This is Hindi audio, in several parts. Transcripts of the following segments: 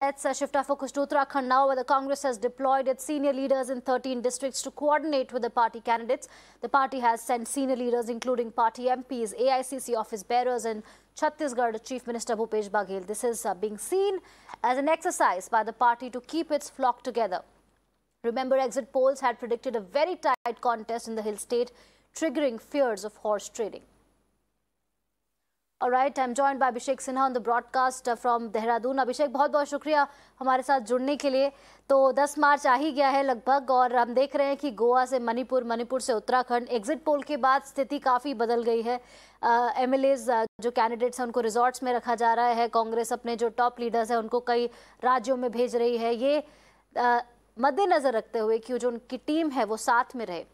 Let's uh, shift our focus to Uttarakhand now, where the Congress has deployed its senior leaders in 13 districts to coordinate with the party candidates. The party has sent senior leaders, including party MPs, AICC office bearers, and Chhattisgarh Chief Minister Bhupesh Baghel. This is uh, being seen as an exercise by the party to keep its flock together. Remember, exit polls had predicted a very tight contest in the hill state, triggering fears of horse trading. All right, I'm joined by Abhishek Sinha on the broadcast uh, from Dehradun अभिषेक बहुत बहुत शुक्रिया हमारे साथ जुड़ने के लिए तो 10 मार्च आ ही गया है लगभग और हम देख रहे हैं कि गोवा से मणिपुर मणिपुर से उत्तराखंड एग्जिट पोल के बाद स्थिति काफ़ी बदल गई है एम uh, uh, जो कैंडिडेट्स हैं उनको रिजॉर्ट्स में रखा जा रहा है कांग्रेस अपने जो टॉप लीडर्स हैं उनको कई राज्यों में भेज रही है ये uh, मद्देनज़र रखते हुए कि जो उनकी टीम है वो साथ में रहे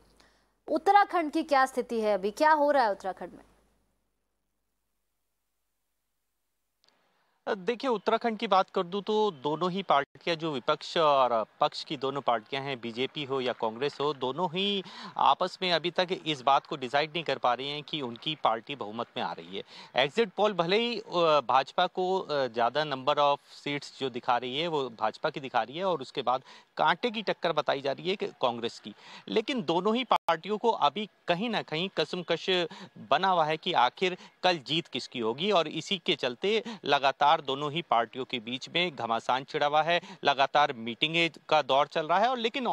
उत्तराखंड की क्या स्थिति है अभी क्या हो रहा है उत्तराखंड में देखिए उत्तराखंड की बात कर दूं तो दोनों ही पार्टियां जो विपक्ष और पक्ष की दोनों पार्टियां हैं बीजेपी हो या कांग्रेस हो दोनों ही आपस में अभी तक इस बात को डिसाइड नहीं कर पा रही हैं कि उनकी पार्टी बहुमत में आ रही है एग्जिट पोल भले ही भाजपा को ज़्यादा नंबर ऑफ सीट्स जो दिखा रही है वो भाजपा की दिखा रही है और उसके बाद कांटे की टक्कर बताई जा रही है कि कांग्रेस की लेकिन दोनों ही पार्टियों को अभी कहीं ना कहीं कसमकश बना हुआ है कि आखिर कल जीत किसकी होगी और इसी के चलते लगातार दोनों ही पार्टियों के बीच में घमासान छिड़ा हुआ है लगातार मीटिंगें का दौर चल रहा है और लेकिन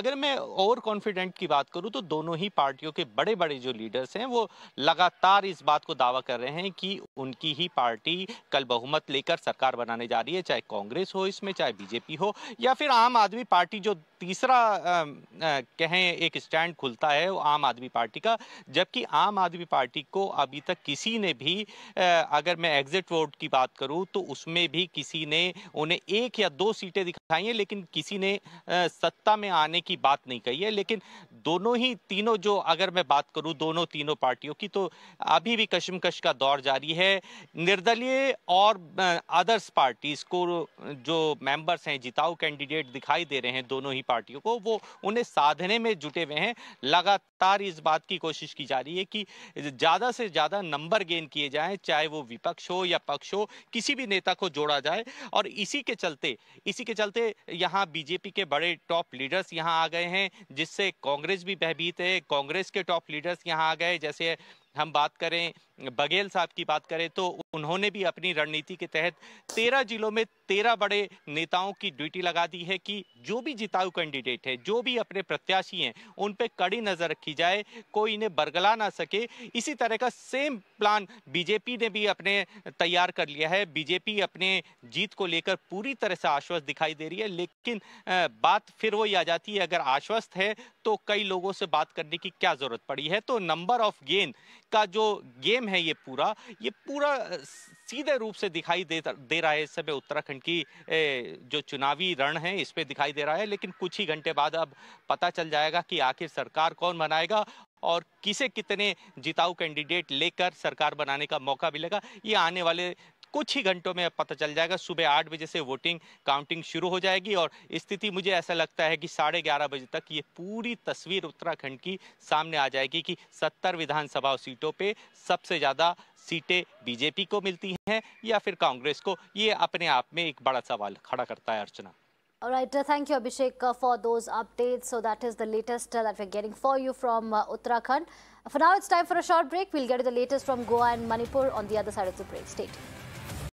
अगर मैं ओवर कॉन्फिडेंट की बात करूं तो दोनों ही पार्टियों के बड़े बड़े जो लीडर्स हैं वो लगातार इस बात को दावा कर रहे हैं कि उनकी ही पार्टी कल बहुमत लेकर सरकार बनाने जा रही है चाहे कांग्रेस हो इसमें चाहे बीजेपी हो या फिर आम आदमी पार्टी जो तीसरा कहें एक स्टैंड खुल खुलता है वो आम आदमी पार्टी का जबकि आम आदमी पार्टी को अभी तक किसी ने भी अगर मैं एग्जिट वोट की बात करूं तो उसमें भी किसी ने उन्हें एक या दो सीटें दिखाई हैं लेकिन किसी ने सत्ता में आने की बात नहीं कही है लेकिन दोनों ही तीनों जो अगर मैं बात करूं दोनों तीनों पार्टियों की तो अभी भी कशमकश का दौर जारी है निर्दलीय और अदर्स पार्टीज को जो मेंबर्स हैं जिताऊ कैंडिडेट दिखाई दे रहे हैं दोनों ही पार्टियों को वो उन्हें साधने में जुटे हुए हैं लगातार इस बात की कोशिश की जा रही है कि ज़्यादा से ज़्यादा नंबर गेन किए जाएँ चाहे वो विपक्ष हो या पक्ष हो किसी भी नेता को जोड़ा जाए और इसी के चलते इसी के चलते यहाँ बीजेपी के बड़े टॉप लीडर्स यहाँ आ गए हैं जिससे कांग्रेस कांग्रेस भी भयभीत है कांग्रेस के टॉप लीडर्स यहाँ आ गए जैसे हम बात करें बघेल साहब की बात करें तो उन्होंने भी अपनी रणनीति के तहत तेरह जिलों में तेरह बड़े नेताओं की ड्यूटी लगा दी है कि जो भी जिताऊ कैंडिडेट है जो भी अपने प्रत्याशी हैं उन पर कड़ी नजर रखी जाए कोई इन्हें बरगला ना सके इसी तरह का सेम प्लान बीजेपी ने भी अपने तैयार कर लिया है बीजेपी अपने जीत को लेकर पूरी तरह से आश्वस्त दिखाई दे रही है लेकिन बात फिर वही आ जाती है अगर आश्वस्त है तो कई लोगों से बात करने की क्या जरूरत पड़ी है तो नंबर ऑफ गेंद का जो गेम है ये पूरा ये पूरा सीधे रूप से दिखाई दे दे रहा है इस समय उत्तराखंड की जो चुनावी रण है इस पर दिखाई दे रहा है लेकिन कुछ ही घंटे बाद अब पता चल जाएगा कि आखिर सरकार कौन बनाएगा और किसे कितने जिताऊ कैंडिडेट लेकर सरकार बनाने का मौका मिलेगा ये आने वाले कुछ ही घंटों में पता चल जाएगा सुबह आठ बजे से वोटिंग काउंटिंग शुरू हो जाएगी और स्थिति मुझे ऐसा लगता है कि साढ़े ग्यारह बजे तक ये पूरी तस्वीर उत्तराखंड की सामने आ जाएगी कि सत्तर विधानसभा सीटों पर सबसे ज़्यादा सीटें बीजेपी को मिलती हैं या फिर कांग्रेस को ये अपने आप में एक बड़ा सवाल खड़ा करता है अर्चना All right, uh, thank you, Abhishek, uh, for those updates. So that is the latest uh, that we're getting for you from uh, Uttarakhand. For now, it's time for a short break. We'll get to the latest from Goa and Manipur on the other side of the break. Stay tuned.